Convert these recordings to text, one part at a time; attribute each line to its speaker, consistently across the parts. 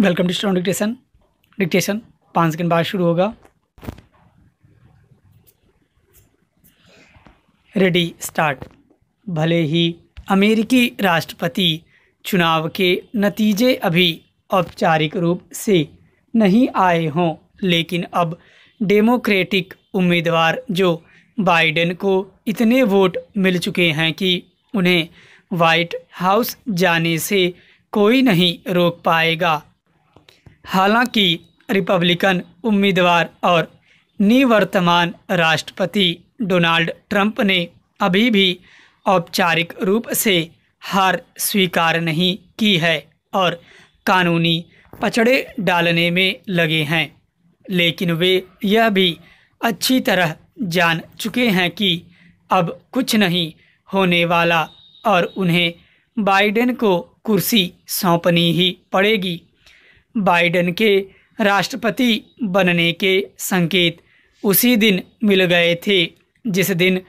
Speaker 1: welcome to stand dictation dictation पाँच second बाद शुरू होगा रेडी स्टार्ट भले ही अमेरिकी राष्ट्रपति चुनाव के नतीजे अभी औपचारिक रूप से नहीं आए हों लेकिन अब डेमोक्रेटिक उम्मीदवार जो बाइडेन को इतने वोट मिल चुके हैं कि उन्हें व्हाइट हाउस जाने से कोई नहीं रोक पाएगा हालांकि रिपब्लिकन उम्मीदवार और निवर्तमान राष्ट्रपति डोनाल्ड ट्रंप ने अभी भी औपचारिक रूप से हार स्वीकार नहीं की है और कानूनी पचड़े डालने में लगे हैं लेकिन वे यह भी अच्छी तरह जान चुके हैं कि अब कुछ नहीं होने वाला और उन्हें बाइडेन को कुर्सी सौंपनी ही पड़ेगी बाइडन के राष्ट्रपति बनने के संकेत उसी दिन मिल गए थे जिस दिन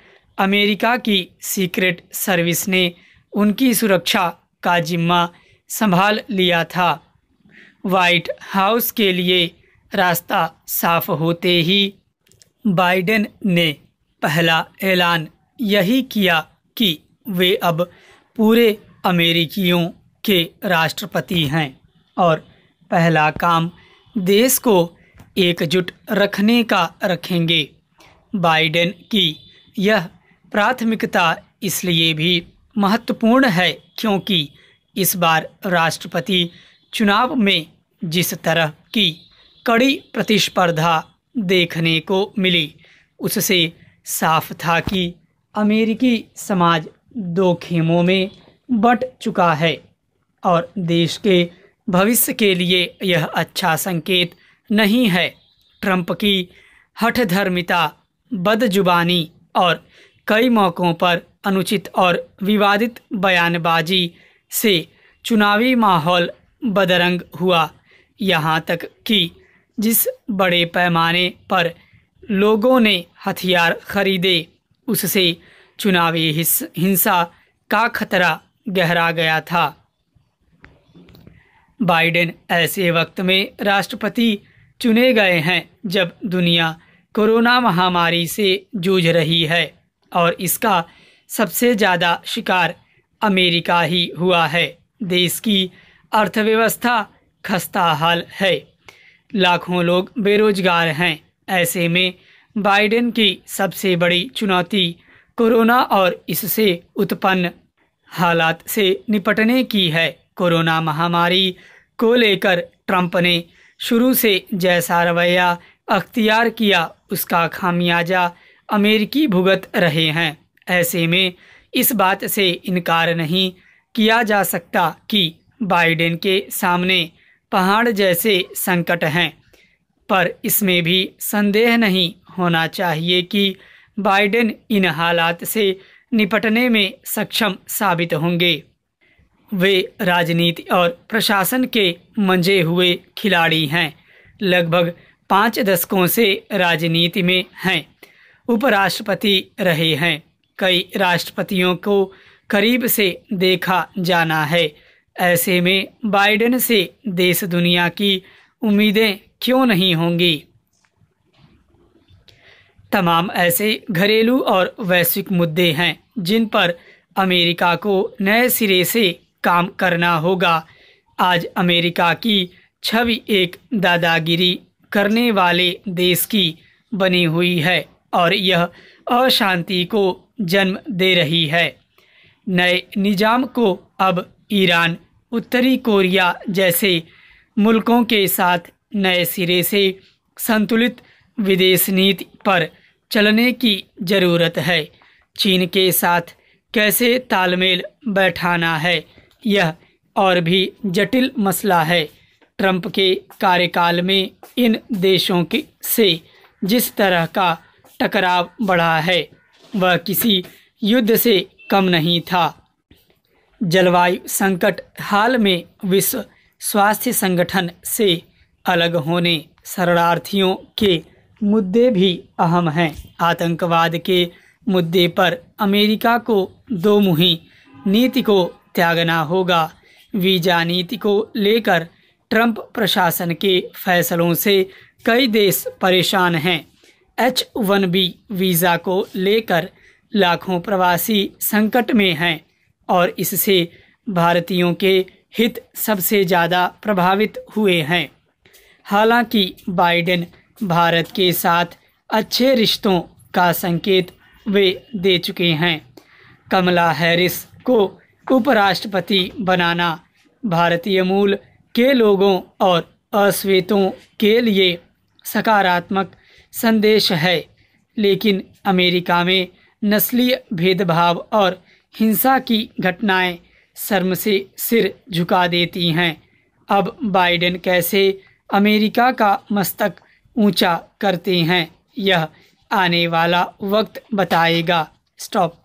Speaker 1: अमेरिका की सीक्रेट सर्विस ने उनकी सुरक्षा का जिम्मा संभाल लिया था वाइट हाउस के लिए रास्ता साफ होते ही बाइडेन ने पहला ऐलान यही किया कि वे अब पूरे अमेरिकियों के राष्ट्रपति हैं और पहला काम देश को एकजुट रखने का रखेंगे बाइडेन की यह प्राथमिकता इसलिए भी महत्वपूर्ण है क्योंकि इस बार राष्ट्रपति चुनाव में जिस तरह की कड़ी प्रतिस्पर्धा देखने को मिली उससे साफ था कि अमेरिकी समाज दो खेमों में बट चुका है और देश के भविष्य के लिए यह अच्छा संकेत नहीं है ट्रंप की हठधर्मिता बदजुबानी और कई मौक़ों पर अनुचित और विवादित बयानबाजी से चुनावी माहौल बदरंग हुआ यहाँ तक कि जिस बड़े पैमाने पर लोगों ने हथियार खरीदे उससे चुनावी हिंसा का खतरा गहरा गया था बाइडेन ऐसे वक्त में राष्ट्रपति चुने गए हैं जब दुनिया कोरोना महामारी से जूझ रही है और इसका सबसे ज़्यादा शिकार अमेरिका ही हुआ है देश की अर्थव्यवस्था खस्ता हाल है लाखों लोग बेरोजगार हैं ऐसे में बाइडेन की सबसे बड़ी चुनौती कोरोना और इससे उत्पन्न हालात से निपटने की है कोरोना महामारी को लेकर ट्रंप ने शुरू से जैसा रवैया अख्तियार किया उसका खामियाजा अमेरिकी भुगत रहे हैं ऐसे में इस बात से इनकार नहीं किया जा सकता कि बाइडेन के सामने पहाड़ जैसे संकट हैं पर इसमें भी संदेह नहीं होना चाहिए कि बाइडेन इन हालात से निपटने में सक्षम साबित होंगे वे राजनीति और प्रशासन के मंजे हुए खिलाड़ी हैं लगभग पाँच दशकों से राजनीति में हैं उपराष्ट्रपति रहे हैं कई राष्ट्रपतियों को करीब से देखा जाना है ऐसे में बाइडेन से देश दुनिया की उम्मीदें क्यों नहीं होंगी तमाम ऐसे घरेलू और वैश्विक मुद्दे हैं जिन पर अमेरिका को नए सिरे से काम करना होगा आज अमेरिका की छवि एक दादागिरी करने वाले देश की बनी हुई है और यह अशांति को जन्म दे रही है नए निज़ाम को अब ईरान उत्तरी कोरिया जैसे मुल्कों के साथ नए सिरे से संतुलित विदेश नीति पर चलने की ज़रूरत है चीन के साथ कैसे तालमेल बैठाना है यह और भी जटिल मसला है ट्रंप के कार्यकाल में इन देशों के से जिस तरह का टकराव बढ़ा है वह किसी युद्ध से कम नहीं था जलवायु संकट हाल में विश्व स्वास्थ्य संगठन से अलग होने शरणार्थियों के मुद्दे भी अहम हैं आतंकवाद के मुद्दे पर अमेरिका को दो मुही नीति को त्यागना होगा वीजा नीति को लेकर ट्रंप प्रशासन के फैसलों से कई देश परेशान हैं एच वन बी वीज़ा को लेकर लाखों प्रवासी संकट में हैं और इससे भारतीयों के हित सबसे ज़्यादा प्रभावित हुए हैं हालांकि बाइडेन भारत के साथ अच्छे रिश्तों का संकेत वे दे चुके हैं कमला हैरिस को उपराष्ट्रपति बनाना भारतीय मूल के लोगों और अश्वेतों के लिए सकारात्मक संदेश है लेकिन अमेरिका में नस्लीय भेदभाव और हिंसा की घटनाएं शर्म से सिर झुका देती हैं अब बाइडेन कैसे अमेरिका का मस्तक ऊंचा करते हैं यह आने वाला वक्त बताएगा स्टॉप